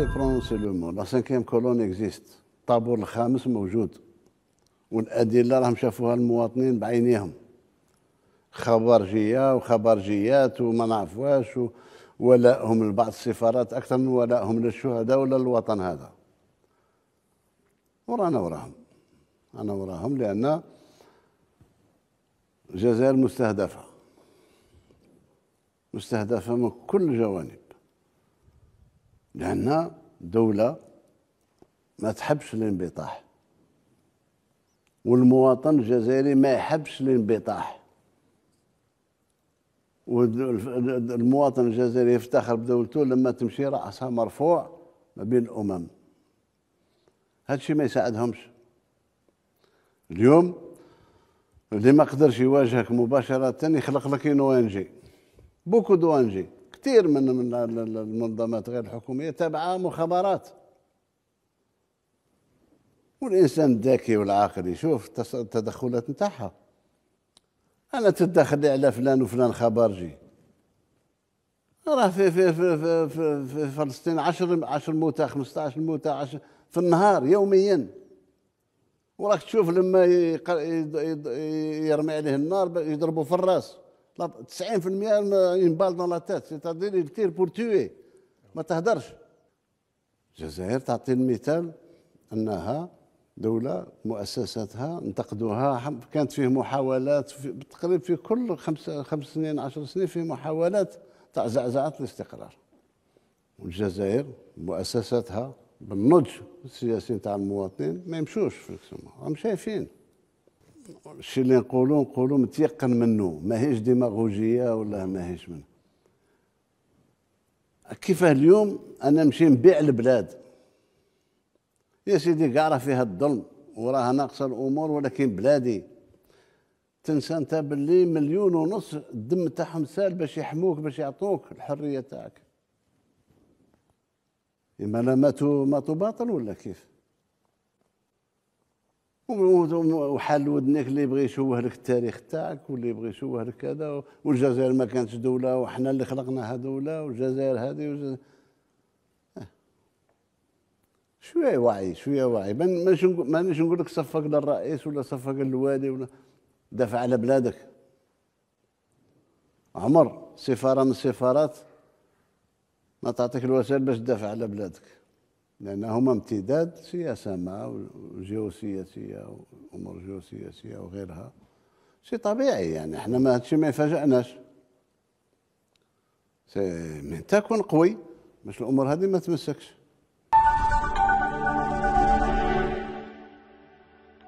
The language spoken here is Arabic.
يبرونسي لو مو لا سانكيام كولون اكزيست الطابور الخامس موجود والادله راهم شافوها المواطنين بعينيهم خبرجيه وخبرجيات وما واش ولائهم لبعض السفارات اكثر من ولائهم للشهداء ولا للوطن هذا ورانا وراهم انا وراهم لان الجزائر مستهدفه مستهدفه من كل الجوانب لأن دولة ما تحبش الانبطاح والمواطن الجزائري ما يحبش الانبطاح والمواطن الجزائري يفتخر بدولته لما تمشي رأسها مرفوع ما بين الأمم هادشي ما يساعدهمش اليوم اللي ما قدرش يواجهك مباشرة يخلق لك اون جي بوكو دو كثير من من المنظمات غير الحكوميه تابعه مخابرات والانسان الذكي والعاقل يشوف التدخلات نتاعها انا تدخل على فلان وفلان خبرجي راه في في في في, في, في فلسطين 10 10 موتى 15 موتى 10 في النهار يوميا وراك تشوف لما يرمي عليه النار يضربوا في الراس 90% une بال دون لا tete سيتادير a بور il ما تهدرش الجزائر تعطي المثال انها دولة مؤسساتها انتقدوها كانت فيه محاولات في تقريبا في كل خمس خمس سنين عشر سنين فيه محاولات تاع زعزعة الاستقرار والجزائر مؤسساتها بالنضج السياسي تاع المواطنين ما يمشوش في السماء هم شايفين الشيء اللي نقولو نقولو متيقن منه ماهيش ديماغوجيه ولا ماهيش منه كيفاه اليوم انا نمشي نبيع البلاد يا سيدي كاع راه فيها الظلم وراها ناقصه الامور ولكن بلادي تنسى انت باللي مليون ونص الدم تاعهم سال باش يحموك باش يعطوك الحريه تاعك اما لا ماتوا ماتوا باطل ولا كيف وحال ودنك اللي يبغي يشوه لك التاريخ تاعك واللي يبغي يشوه لك هذا والجزائر ما كانتش دوله وحنا اللي خلقناها دوله والجزائر هذه والجزائر اه. شويه وعي شويه وعي مانيش مانيش نقول لك صفق للرئيس ولا صفق للوالي ولا دافع على بلادك عمر سفاره من السفارات ما تعطيك الوسائل باش تدافع على بلادك لأنهما امتداد سياسة ما وجيوسياسية وأمور جيوسياسية وغيرها شيء طبيعي يعني احنا ما هادشي ما يفاجئناش من تكون قوي باش الأمور هذه ما تمسكش